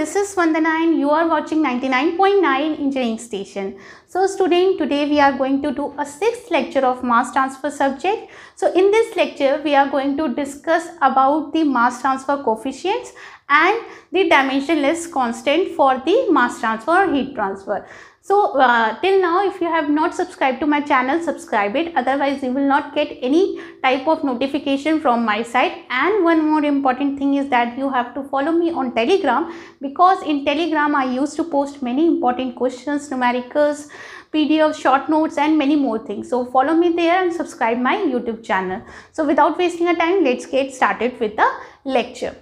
this is Vandana and you are watching 99.9 Engineering Station. So student, today we are going to do a sixth lecture of mass transfer subject. So in this lecture, we are going to discuss about the mass transfer coefficients and the dimensionless constant for the mass transfer or heat transfer. So uh, till now if you have not subscribed to my channel subscribe it otherwise you will not get any type of notification from my side and one more important thing is that you have to follow me on telegram because in telegram I used to post many important questions numericals PDF short notes and many more things so follow me there and subscribe my YouTube channel. So without wasting a time let's get started with the lecture.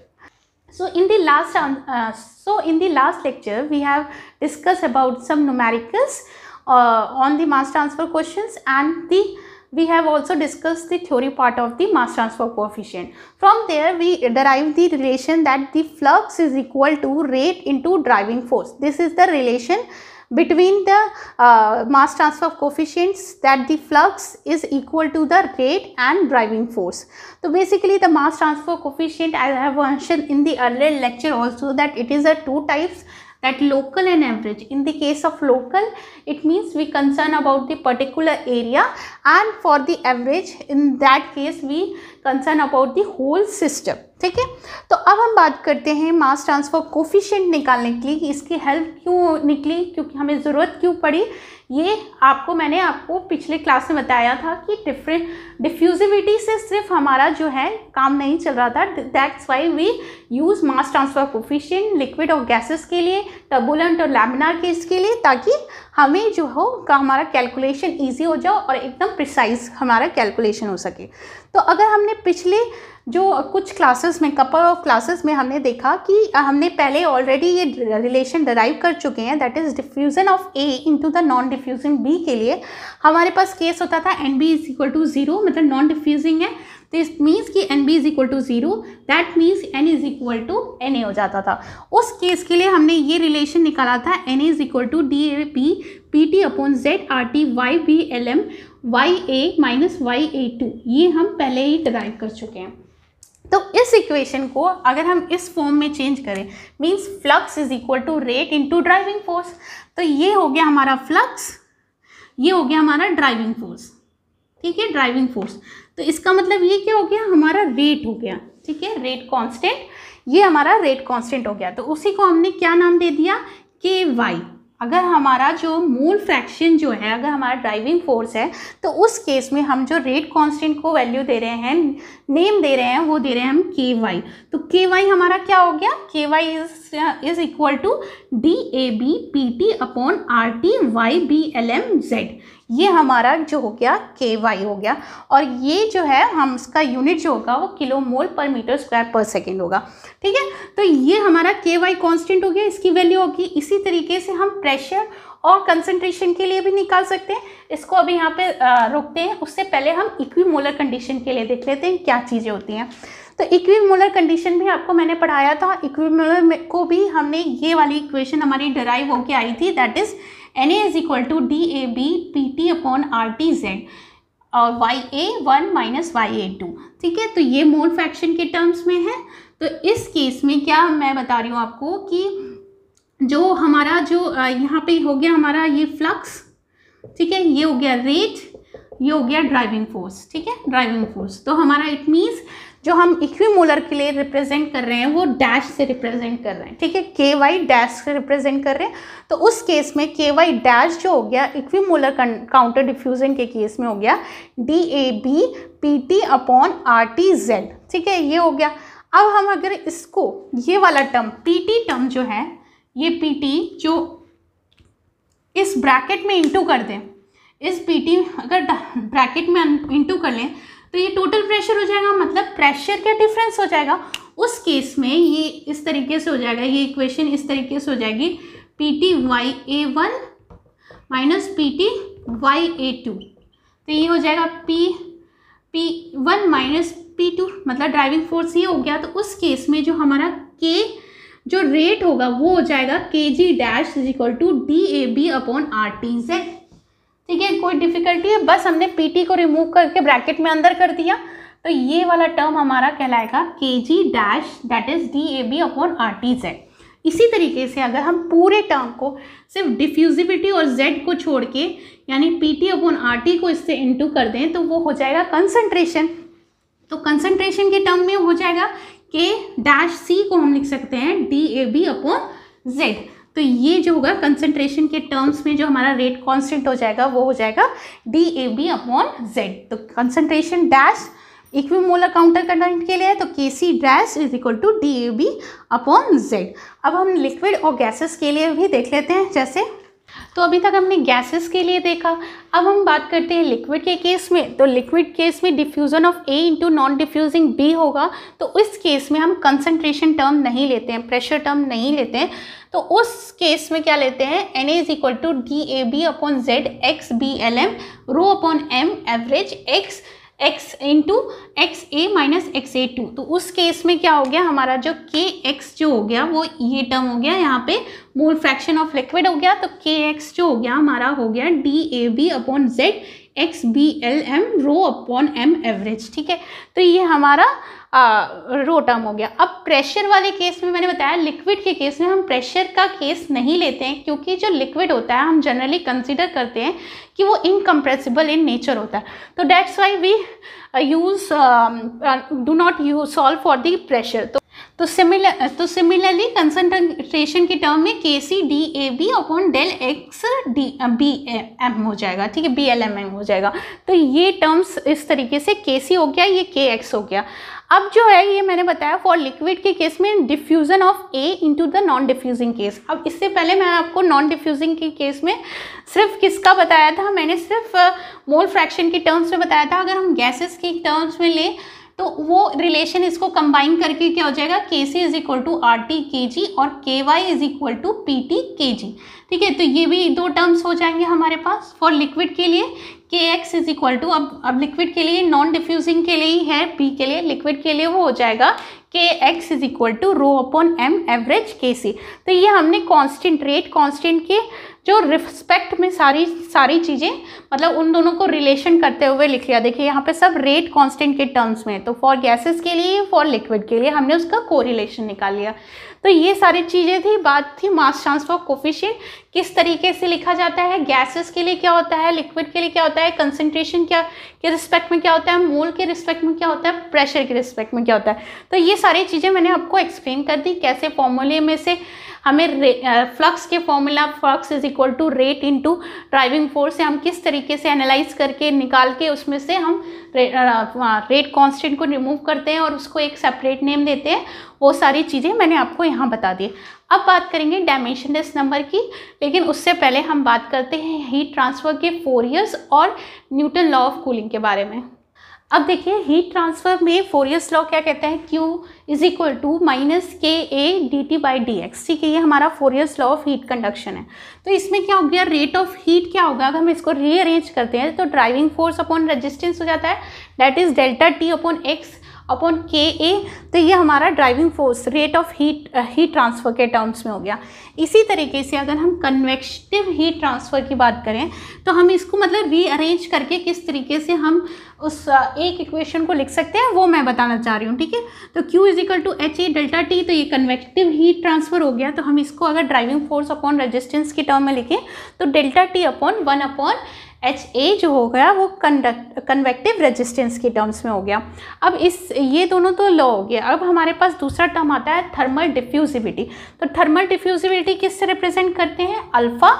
So in the last um, uh, so in the last lecture we have discussed about some numericals uh, on the mass transfer questions and the we have also discussed the theory part of the mass transfer coefficient. From there we derive the relation that the flux is equal to rate into driving force. This is the relation between the uh, mass transfer coefficients that the flux is equal to the rate and driving force. So basically the mass transfer coefficient I have mentioned in the earlier lecture also that it is a two types that local and average. In the case of local, it means we concern about the particular area and for the average, in that case, we concern about the whole system. ठीक है तो अब हम बात करते हैं मास transfer coefficient निकालने के लिए कि इसकी हेल्प क्यों निकली क्योंकि हमें ज़रूरत क्यों पड़ी ये आपको मैंने आपको पिछले क्लास में बताया था कि डिफरेंट डिफ्यूजिविटी से सिर्फ हमारा जो है काम नहीं चल रहा था that's why we use mass transfer coefficient liquid और गैसेस के लिए टर्बुलेंट और लैमिनार केस के लिए ताकि हमें जो हो का हमारा कैलकुलेशन ईजी हो जाओ और एकदम प्रिसाइज हमारा कैलकुलेशन हो सके तो अगर हमने पिछले जो कुछ क्लासेस में कपल ऑफ क्लासेस में हमने देखा कि हमने पहले ऑलरेडी ये रिलेशन डराइव कर चुके हैं that is diffusion of A into the non diffusing B के लिए हमारे पास केस होता था N B is equal to zero मतलब नॉन डिफ्यूजिंग है तो इस मीन्स कि N B is equal to zero that means N is equal to N A हो जाता था उस केस के लिए हमने ये रिलेशन निकाला था N A is equal to D A P P T upon Z R T Y B L M Y A minus Y A two ये हम पहले ही डिराइव कर चुके हैं तो इस इक्वेशन को अगर हम इस फॉर्म में चेंज करें means flux is equal to rate to driving force तो ये हो गया हमारा फ्लक्स ये हो गया हमारा ड्राइविंग फोर्स ठीक है ड्राइविंग फोर्स तो इसका मतलब ये क्या हो गया हमारा रेट हो गया ठीक है रेट कांस्टेंट ये हमारा रेट कांस्टेंट हो गया तो उसी को हमने क्या नाम दे दिया के वाई अगर हमारा जो मूल फ्रैक्शन जो है अगर हमारा ड्राइविंग फोर्स है तो उस केस में हम जो रेट कांस्टेंट को वैल्यू दे रहे हैं नेम दे रहे हैं वो दे रहे हैं हम के वाई तो के वाई हमारा क्या हो गया K Y is equal to D A B P T upon R T Y B L M Z ये हमारा जो हो गया के वाई हो गया और ये जो है हम इसका यूनिट जो होगा वो किलो मोल पर मीटर स्क्वायर पर सेकेंड होगा ठीक है तो ये हमारा के वाई कॉन्स्टेंट हो गया इसकी वैल्यू होगी इसी तरीके से हम प्रेशर और कंसंट्रेशन के लिए भी निकाल सकते हैं इसको अभी यहाँ पे रोकते हैं उससे पहले हम इक्वी कंडीशन के लिए देख लेते हैं क्या चीज़ें होती हैं तो इक्वीमोलर कंडीशन भी आपको मैंने पढ़ाया था इक्वीमोलर को भी हमने ये वाली इक्वेशन हमारी डराइव होके आई थी that is N A is equal to D A B P T upon R T Z और Y A one minus Y A two ठीक है तो ये मोल फ्रैक्शन के टर्म्स में है तो इस केस में क्या मैं बता रही हूँ आपको कि जो हमारा जो uh, यहाँ पे हो गया हमारा ये फ्लक्स ठीक है ये हो गया रेट ये हो गया ड्राइविंग फोर्स ठीक है ड्राइविंग फोर्स तो हमारा इट मीन्स जो हम इक्वीमोलर के लिए रिप्रेजेंट कर रहे हैं वो डैश से रिप्रेजेंट कर रहे हैं ठीक है के वाई डैश से रिप्रेजेंट कर रहे हैं तो उस केस में के वाई डैश जो हो गया इक्वीमोलर काउंटर डिफ्यूजन के केस में हो गया D A B P T upon R T Z ठीक है ये हो गया अब हम अगर इसको ये वाला टर्म पी टी टर्म जो है ये पी टी जो इस ब्रैकेट में इंटू कर दें इस पी टी अगर ब्रैकेट में इंटू कर लें तो ये टोटल प्रेशर हो जाएगा मतलब प्रेशर का डिफरेंस हो जाएगा उस केस में ये इस तरीके से हो जाएगा ये इक्वेशन इस तरीके से हो जाएगी P T Y A one minus P T Y A two तो ये हो जाएगा P P one minus P two मतलब ड्राइविंग फोर्स ये हो गया तो उस केस में जो हमारा के जो रेट होगा वो हो जाएगा K G dash is equal to D A B upon R T Z ठीक है कोई डिफिकल्टी है बस हमने पीटी को रिमूव करके ब्रैकेट में अंदर कर दिया तो ये वाला टर्म हमारा कहलाएगा K G dash that is D A B upon R T Z इसी तरीके से अगर हम पूरे टर्म को सिर्फ डिफ्यूजिविटी और जेड को छोड़ के यानी P T upon R T को इससे इंटू कर दें तो वो हो जाएगा कंसनट्रेशन तो कंसनट्रेशन के टर्म में हो जाएगा के डैश सी को हम लिख सकते हैं D A B upon Z तो ये जो होगा कंसनट्रेशन के टर्म्स में जो हमारा रेट कॉन्स्टेंट हो जाएगा वो हो जाएगा D A B upon Z तो concentration dash equimolar counter content के लिए है तो K C dash is equal to D A B upon Z अब हम लिक्विड और गैसेस के लिए भी देख लेते हैं जैसे तो अभी तक हमने गैसेस के लिए देखा अब हम बात करते हैं लिक्विड के केस में तो लिक्विड केस में diffusion of A into non diffusing B होगा तो उस केस में हम कंसनट्रेशन टर्म नहीं लेते हैं प्रेशर टर्म नहीं लेते हैं तो उस केस में क्या लेते हैं N A is equal to D A B upon Z X B L M rho upon M average X X into X A minus X A two तो उस केस में क्या हो गया हमारा जो के एक्स जो हो गया वो ये टर्म हो गया यहाँ पे मोल फ्रैक्शन ऑफ लिक्विड हो गया तो के एक्स जो हो गया हमारा हो गया D A B upon Z X B L M rho upon M average ठीक है तो ये हमारा रो टर्म हो गया अब प्रेशर वाले केस में मैंने बताया लिक्विड के केस में हम प्रेशर का केस नहीं लेते हैं क्योंकि जो लिक्विड होता है हम जनरली कंसिडर करते हैं कि वो इनकम्प्रेसिबल इन नेचर होता है तो that's why we use do not you solve for the pressure तो तो सिमिलर तो सिमिलरली कंसनट्रेशन के टर्म में K C D A B upon del X D B M हो जाएगा ठीक है बी एल एम एम हो जाएगा तो ये टर्म्स इस तरीके से के सी हो गया ये के एक्स हो गया अब जो है ये मैंने बताया फॉर लिक्विड के केस में diffusion of A into the non diffusing case अब इससे पहले मैं आपको नॉन डिफ्यूजिंग के केस में सिर्फ किसका बताया था मैंने सिर्फ मोल फ्रैक्शन के टर्म्स में बताया था अगर हम गैसेस के टर्म्स में लें तो वो रिलेशन इसको कंबाइन करके क्या हो जाएगा K C is equal to R T K G और K Y is equal to P T K G ठीक है तो ये भी दो टर्म्स हो जाएंगे हमारे पास फॉर लिक्विड के लिए के एक्स इज इक्वल टू अब अब लिक्विड के लिए नॉन डिफ्यूजिंग के लिए ही है पी के लिए लिक्विड के लिए वो हो जाएगा K X is equal to rho upon M average K C तो ये हमने कॉन्स्टेंट रेट कॉन्स्टेंट के जो रिस्पेक्ट में सारी सारी चीज़ें मतलब उन दोनों को रिलेशन करते हुए लिख लिया देखिए यहाँ पे सब रेट कांस्टेंट के टर्म्स में तो फॉर गैसेस के लिए फॉर लिक्विड के लिए हमने उसका कोरिलेशन निकाल लिया तो ये सारी चीज़ें थी बात थी मास ट्रांसफर कोफिशियंट किस तरीके से लिखा जाता है गैसेस के लिए क्या होता है लिक्विड के लिए क्या होता है कंसनट्रेशन क्या के रिस्पेक्ट में क्या होता है मोल के रिस्पेक्ट में क्या होता है प्रेशर के रिस्पेक्ट में क्या होता है तो ये सारी चीज़ें मैंने आपको एक्सप्लेन कर दी कैसे फॉर्मूले में से हमें फ्लक्स के formula flux is equal to rate into driving force से हम किस तरीके से एनालाइज करके निकाल के उसमें से हम रे, रेट कांस्टेंट को रिमूव करते हैं और उसको एक सेपरेट नेम देते हैं वो सारी चीज़ें मैंने आपको यहाँ बता दी अब बात करेंगे डायमेंशनलेस नंबर की लेकिन उससे पहले हम बात करते हैं हीट ट्रांसफ़र के फोर ईयर्स और न्यूटन लॉ ऑफ कूलिंग के बारे में अब देखिए हीट ट्रांसफर में फोरियस लॉ क्या कहता है Q is equal to minus K A D T by D X ठीक है ये हमारा Fourier's law of heat conduction है तो इसमें क्या हो गया रेट ऑफ हीट क्या होगा अगर हम इसको रीअरेंज करते हैं तो ड्राइविंग फोर्स अपॉन रेजिस्टेंस हो जाता है that is delta T upon X upon K A तो ये हमारा driving force rate of heat heat transfer के टर्म्स में हो गया इसी तरीके से अगर हम कन्वेक्टिव हीट ट्रांसफ़र की बात करें तो हम इसको मतलब रीअरेंज करके किस तरीके से हम उस uh, एक इक्वेशन को लिख सकते हैं वो मैं बताना चाह रही हूँ ठीक है तो Q is equal to H A delta T तो ये कन्वेक्टिव हीट ट्रांसफ़र हो गया तो हम इसको अगर ड्राइविंग फोर्स अपॉन रजिस्टेंस के टर्म में लिखें तो delta T upon one upon H A जो हो गया वो कंडक्ट कन्वेक्टिव रेजिस्टेंस के टर्म्स में हो गया अब इस ये दोनों तो लॉ हो गया अब हमारे पास दूसरा टर्म आता है थर्मल डिफ्यूजिबिलिटी तो थर्मल डिफ्यूजिबिलिटी किससे रिप्रेजेंट करते हैं अल्फ़ा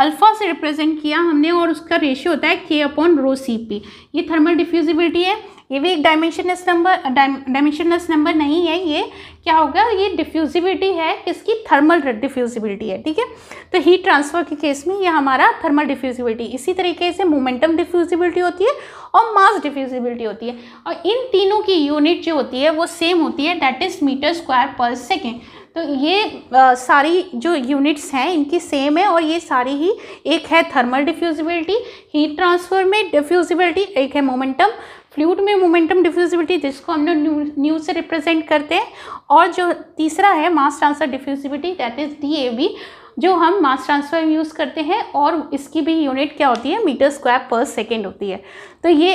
अल्फ़ा से रिप्रेजेंट किया हमने और उसका रेशियो होता है K upon rho C P ये थर्मल डिफ्यूजिबिलिटी है ये भी एक डायमेंशनलेस नंबर डायमेंशनलेस नंबर नहीं है ये क्या होगा ये डिफ्यूजिबिलिटी है किसकी थर्मल डिफ्यूजिबिलिटी है ठीक है तो हीट ट्रांसफर के केस में ये हमारा थर्मल डिफ्यूजिबिलिटी इसी तरीके से मोमेंटम डिफ्यूजिबिलिटी होती है और मास डिफ्यूजिबिलिटी होती है और इन तीनों की यूनिट जो होती है वो सेम होती है that is metre square per second तो ये आ, सारी जो यूनिट्स हैं इनकी सेम है और ये सारी ही एक है थर्मल डिफ्यूजिबिलिटी हीट ट्रांसफर में डिफ्यूजिबिलिटी एक है मोमेंटम फ्लूड में मोमेंटम डिफ्यूजिबिलिटी जिसको हम लोग न्यू से रिप्रेजेंट करते हैं और जो तीसरा है mass transfer diffusibility that is D जो हम मास ट्रांसफर में यूज़ करते हैं और इसकी भी यूनिट क्या होती है मीटर स्क्वायर पर सेकेंड होती है तो ये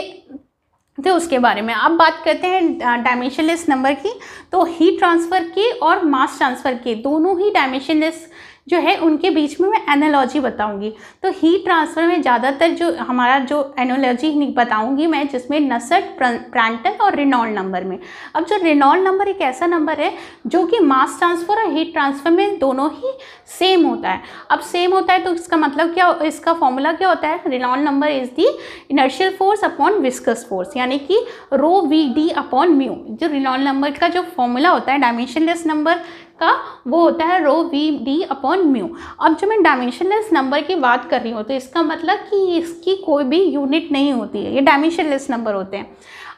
तो उसके बारे में अब बात करते हैं डायमेंशनलेस नंबर की तो हीट ट्रांसफ़र की और मास ट्रांसफ़र के दोनों ही डायमेंशनलेस जो है उनके बीच में मैं एनोलॉजी बताऊँगी तो हीट ट्रांसफ़र में ज़्यादातर जो हमारा जो एनोलॉजी बताऊँगी मैं जिसमें नसट प्रांटल और रिनॉल नंबर में अब जो रिनॉल नंबर एक ऐसा नंबर है जो कि मास ट्रांसफ़र और हीट ट्रांसफ़र में दोनों ही सेम होता है अब सेम होता है तो इसका मतलब क्या इसका फॉर्मूला क्या होता है Reynolds number is the inertial force upon viscous force यानी कि rho V D upon mu जो रिनॉल नंबर का जो फॉर्मूला होता है डायमेंशनलेस नंबर का वो होता है rho V D upon mu अब जब मैं डायमेंशनलेस नंबर की बात कर रही हूँ तो इसका मतलब कि इसकी कोई भी यूनिट नहीं होती है ये डायमेंशनलेस नंबर होते हैं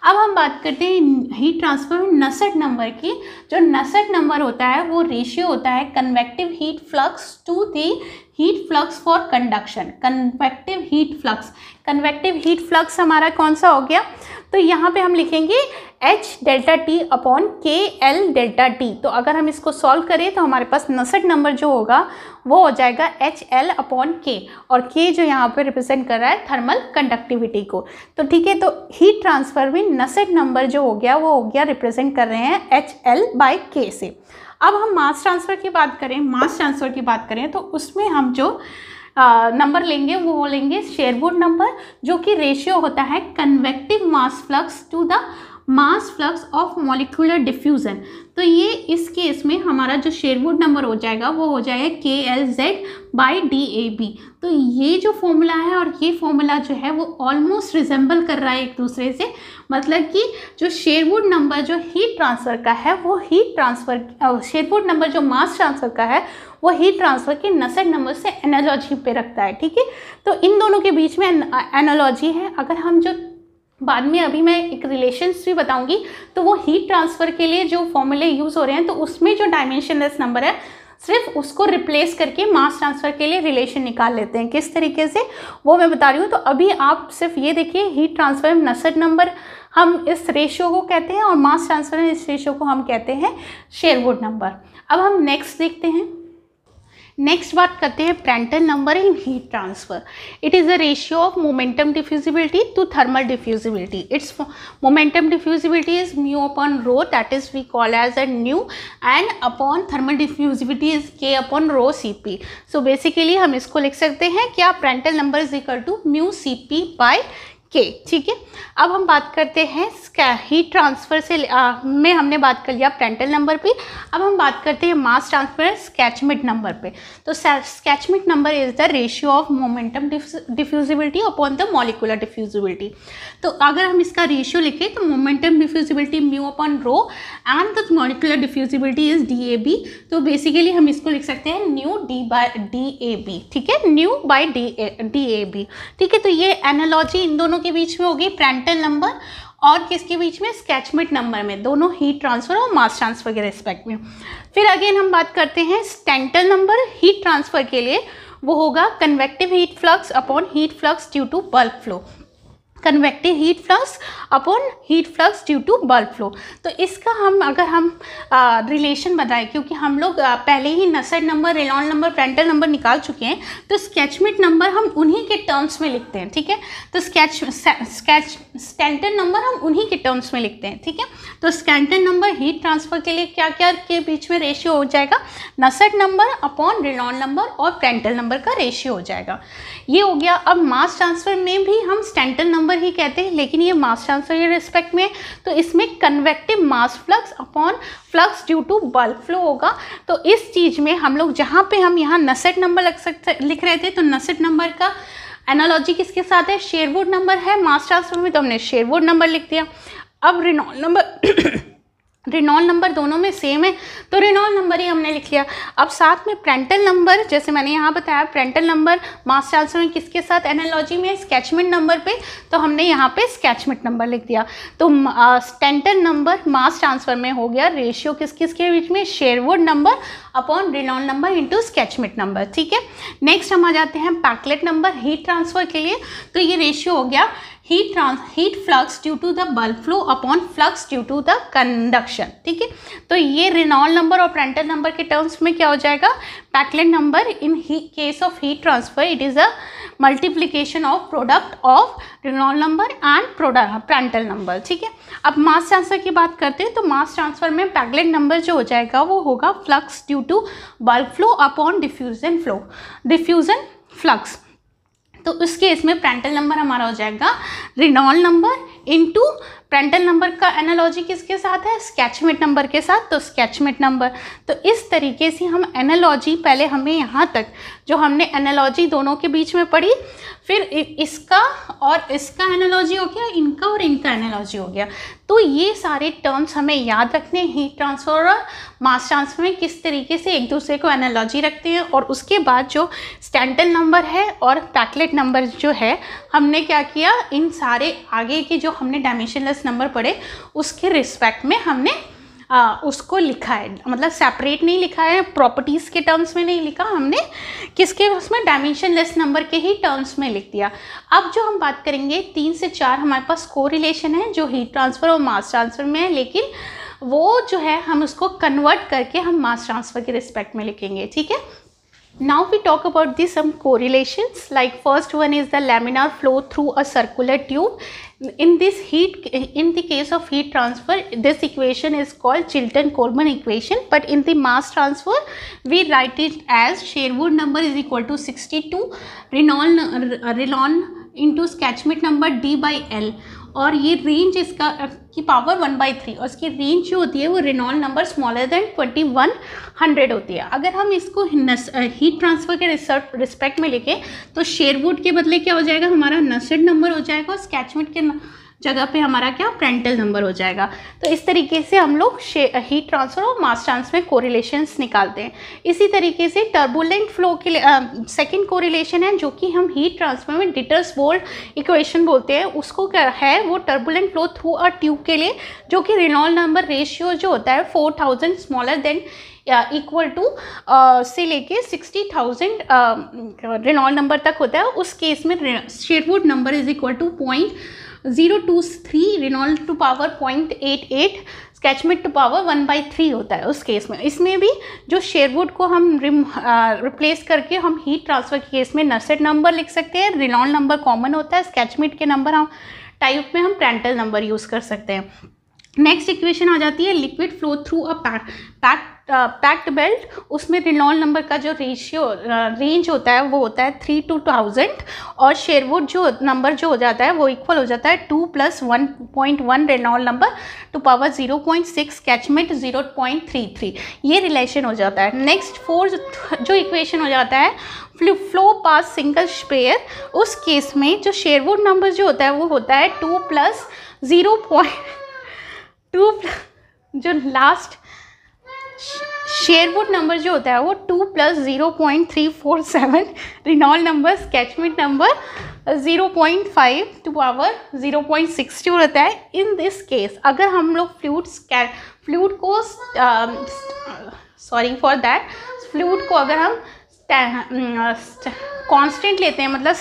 अब हम बात करते हैं हीट ट्रांसफर में नसेट नंबर की जो नसेट नंबर होता है वो रेशियो होता है convective heat flux to the heat flux for conduction convective heat flux convective heat flux हमारा कौन सा हो गया तो यहाँ पे हम लिखेंगे H delta T upon K L delta T तो अगर हम इसको सॉल्व करें तो हमारे पास नसट नंबर जो होगा वो हो जाएगा एच एल अपॉन के और के जो यहाँ पे रिप्रेजेंट कर रहा है थर्मल कंडक्टिविटी को तो ठीक है तो हीट ट्रांसफर में नसट नंबर जो हो गया वो हो गया रिप्रेजेंट कर रहे हैं एच एल बाई के से अब हम मास ट्रांसफ़र की बात करें मास ट्रांसफ़र की बात करें तो उसमें हम जो नंबर लेंगे वो लेंगे शेयरबोर्ड नंबर जो कि रेशियो होता है convective mass flux to the mass flux of molecular diffusion तो ये इस केस में हमारा जो शेरवुड नंबर हो जाएगा वो हो जाएगा K L Z by D A B तो ये जो फॉर्मूला है और ये फॉर्मूला जो है वो ऑलमोस्ट रिजेंबल कर रहा है एक दूसरे से मतलब कि जो शेरवुड नंबर जो हीट ट्रांसफ़र का है वो हीट ट्रांसफ़र शेरवुड नंबर जो मास ट्रांसफ़र का है वो हीट ट्रांसफ़र के नसर नंबर से एनालॉजी पे रखता है ठीक है तो इन दोनों के बीच में एनालॉजी है अगर हम जो बाद में अभी मैं एक रिलेशन्स भी बताऊंगी तो वो हीट ट्रांसफ़र के लिए जो फॉर्मूले यूज़ हो रहे हैं तो उसमें जो डायमेंशनलेस नंबर है सिर्फ उसको रिप्लेस करके मास ट्रांसफ़र के लिए रिलेशन निकाल लेते हैं किस तरीके से वो मैं बता रही हूँ तो अभी आप सिर्फ ये देखिए हीट ट्रांसफ़र नसट नंबर हम इस रेशियो को कहते हैं और मास ट्रांसफ़र इस रेशियो को हम कहते हैं शेयरवुड नंबर अब हम नेक्स्ट देखते हैं नेक्स्ट बात करते हैं Prandtl number in heat transfer it is the ratio of momentum diffusibility to thermal diffusibility it's momentum diffusibility is mu upon rho that is we call as a nu and upon thermal diffusibility is K upon rho C P so basically हम इसको लिख सकते हैं क्या Prandtl number is equal to mu C P by K ठीक है अब हम बात करते हैं हीट ट्रांसफ़र से आ, में हमने बात कर लिया प्रेंटल नंबर पे अब हम बात करते हैं मास ट्रांसफर स्केचमिट नंबर पे तो Schmidt number is the ratio of momentum diffusibility upon the molecular diffusibility तो अगर हम इसका रेशियो लिखें तो momentum diffusibility mu upon rho and the molecular diffusibility is D A B तो बेसिकली हम इसको लिख सकते हैं nu D by D A B ठीक है nu by D A B ठीक है तो ये एनालॉजी इन दोनों के बीच में होगी प्रैंटल नंबर और किसके बीच में स्केचमिट नंबर में दोनों हीट ट्रांसफ़र और मास ट्रांसफ़र के रेस्पेक्ट में फिर अगेन हम बात करते हैं स्टेंटल नंबर हीट ट्रांसफ़र के लिए वो होगा convective heat flux upon heat flux due to bulk flow convective heat flux upon heat flux due to bulk flow तो इसका हम अगर हम रिलेशन बताएं क्योंकि हम लोग आ, पहले ही नसर नंबर रेलॉन नंबर प्रेंटल नंबर निकाल चुके हैं तो स्केचमिट नंबर हम उन्हीं के टर्म्स में लिखते हैं ठीक है तो स्केच स्केच स्टैंटन नंबर हम उन्हीं के टर्म्स में लिखते हैं ठीक है तो स्टैंटन नंबर हीट ट्रांसफर के लिए क्या क्या के बीच में रेशियो हो जाएगा नसर नंबर अपॉन रेलॉन नंबर और प्रेंटल नंबर का रेशियो हो जाएगा ये हो गया अब मास ट्रांसफर में भी हम स्टैंटन नंबर नंबर ही कहते हैं लेकिन ये मास ट्रांसफर के रिस्पेक्ट में तो इसमें convective mass flux upon flux due to bulk flow होगा तो इस चीज़ में हम लोग जहाँ पे हम यहाँ नसेट नंबर लग सकते लिख रहे थे तो नसेट नंबर का एनालॉजी किसके साथ है शेरवुड नंबर है मास ट्रांसफर में तो हमने शेरवुड नंबर लिख दिया अब रिनॉल नंबर रिनॉल नंबर दोनों में सेम है तो रिनॉल नंबर ही हमने लिख लिया अब साथ में प्रेंटल नंबर जैसे मैंने यहाँ बताया प्रेंटल नंबर मास्टर आल्सो में किसके साथ एनालॉजी में स्केचमेंट नंबर पे तो हमने यहाँ पे स्केचमेंट नंबर लिख दिया तो स्टेंटल नंबर मास ट्रांसफ़र में हो गया रेशियो किस किस के बीच में Sherwood number upon Reynolds number into Schmidt number ठीक है नेक्स्ट हम आ जाते हैं पैकलेट नंबर हीट ट्रांसफ़र के लिए तो ये रेशियो हो गया heat trans heat flux due to the bulk flow upon flux due to the conduction ठीक है तो ये रिनॉल नंबर और प्रेंटल नंबर के टर्म्स में क्या हो जाएगा Peclet number in case of heat transfer it is a multiplication of product of Reynolds number and product Prandtl number ठीक है अब मास ट्रांसफर की बात करते हैं तो मास ट्रांसफर में पैकलेट नंबर जो हो जाएगा वो होगा flux due to bulk flow upon diffusion flow diffusion flux तो उस केस में प्रांटल नंबर हमारा हो जाएगा Reynolds number to Prandtl number का एनालॉजी किसके साथ है स्केचमेट नंबर के साथ तो स्केचमेट नंबर तो इस तरीके से हम एनालॉजी पहले हमें यहाँ तक जो हमने एनालॉजी दोनों के बीच में पढ़ी फिर इसका और इसका एनालॉजी हो गया इनका और इनका एनालॉजी हो गया तो ये सारे टर्म्स हमें याद रखने हीट ट्रांसफ़र और मास ट्रांसफ़र में किस तरीके से एक दूसरे को एनालॉजी रखते हैं और उसके बाद जो स्टैंटन नंबर है और पैकलेट नंबर जो है हमने क्या किया इन सारे आगे के जो हमने डायमेंशनलेस नंबर पड़े उसके रिस्पेक्ट में हमने आ, उसको लिखा है मतलब सेपरेट नहीं लिखा है प्रॉपर्टीज़ के टर्म्स में नहीं लिखा हमने किसके उसमें डायमेंशन लेस नंबर के ही टर्म्स में लिख दिया अब जो हम बात करेंगे तीन से चार हमारे पास को रिलेशन है जो हीट ट्रांसफ़र और मास ट्रांसफ़र में है लेकिन वो जो है हम उसको कन्वर्ट करके हम मास ट्रांसफ़र के रिस्पेक्ट में लिखेंगे ठीक है Now we talk about the some correlations like first one is the laminar flow through a circular tube. In this heat, in the case of heat transfer, this equation is called Chilton-Coleman equation but in the mass transfer, we write it as Sherwood number is equal to 62, Reynolds, Reynolds into Schmidt number D by L. और ये range इसका की power one by three और इसकी range जो होती है वो Reynolds number smaller than twenty one hundred होती है अगर हम इसको हीट ट्रांसफ़र के रिस्पेक्ट में लेके तो शेयरवुड के बदले क्या हो जाएगा हमारा नसेड नंबर हो जाएगा और स्केचवुड के जगह पे हमारा क्या फ्रेंटल नंबर हो जाएगा तो इस तरीके से हम लोग हीट ट्रांसफ़र और मास ट्रांसफर कोरिलेशंस निकालते हैं इसी तरीके से टर्बुलेंट फ्लो के लिए सेकेंड कोरिलेशन है जो कि हम हीट ट्रांसफर में डिटर्स बोल्ड इक्वेशन बोलते हैं उसको क्या है वो turbulent flow through a tube के लिए जो कि रिनॉल नंबर रेशियो जो होता है four thousand smaller than equal to से लेके सिक्सटी थाउजेंड रिनॉल नंबर तक होता है उस केस में Sherwood number is equal to point zero two three Reynolds to power point eight eight Schmidt to power one by three होता है उस केस में इसमें भी जो शेयरवुड को हम रिम रिप्लेस करके हम हीट ट्रांसफ़र के केस में नर्सेट नंबर लिख सकते हैं रिनॉल नंबर कॉमन होता है स्केचमेट के नंबर हम टाइप में हम प्रेंटल नंबर यूज़ कर सकते हैं नेक्स्ट इक्वेशन आ जाती है liquid flow through a pack packed belt उसमें रिनॉल नंबर का जो रेशियो रेंज होता है वो होता है थ्री टू थाउजेंड और शेरवुड जो नंबर जो हो जाता है वो इक्वल हो जाता है two plus one point one Reynold number two power zero point six catchment zero point three three ये रिलेशन हो जाता है नेक्स्ट फोर जो इक्वेशन हो जाता है flow flow past single sphere उस केस में जो शेरवुड नंबर जो होता है वो होता है two plus zero point two जो लास्ट शेयरबुट नंबर जो होता है वो two plus zero point three four seven Reynolds number Schmidt number zero point five to power zero point six two रहता है इन दिस केस अगर हम लोग फ्लूट फ्लूट को सॉरी फॉर दैट फ्लूट को अगर हम कांस्टेंट लेते हैं मतलब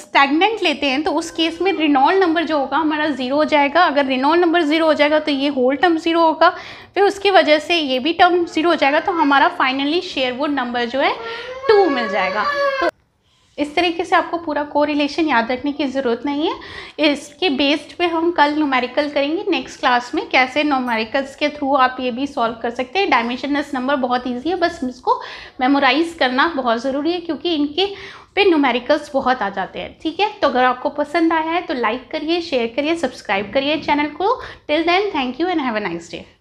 स्टैगनेंट लेते हैं तो उस केस में रिनॉल नंबर जो होगा हमारा ज़ीरो हो जाएगा अगर रिनॉल नंबर ज़ीरो हो जाएगा तो ये होल टर्म ज़ीरो होगा फिर उसकी वजह से ये भी टर्म ज़ीरो हो जाएगा तो हमारा फाइनली शेयरवुड नंबर जो है टू मिल जाएगा तो इस तरीके से आपको पूरा कोरिलेशन याद रखने की ज़रूरत नहीं है इसके बेस्ड पे हम कल नोमेरिकल करेंगे नेक्स्ट क्लास में कैसे नोमेरिकल्स के थ्रू आप ये भी सॉल्व कर सकते हैं डायमेंशनलेस नंबर बहुत ईजी है बस इसको मेमोराइज करना बहुत ज़रूरी है क्योंकि इनके पे नोमेरिकल्स बहुत आ जाते हैं ठीक है तो अगर आपको पसंद आया है तो लाइक करिए शेयर करिए सब्सक्राइब करिए चैनल को till then thank you and have a nice day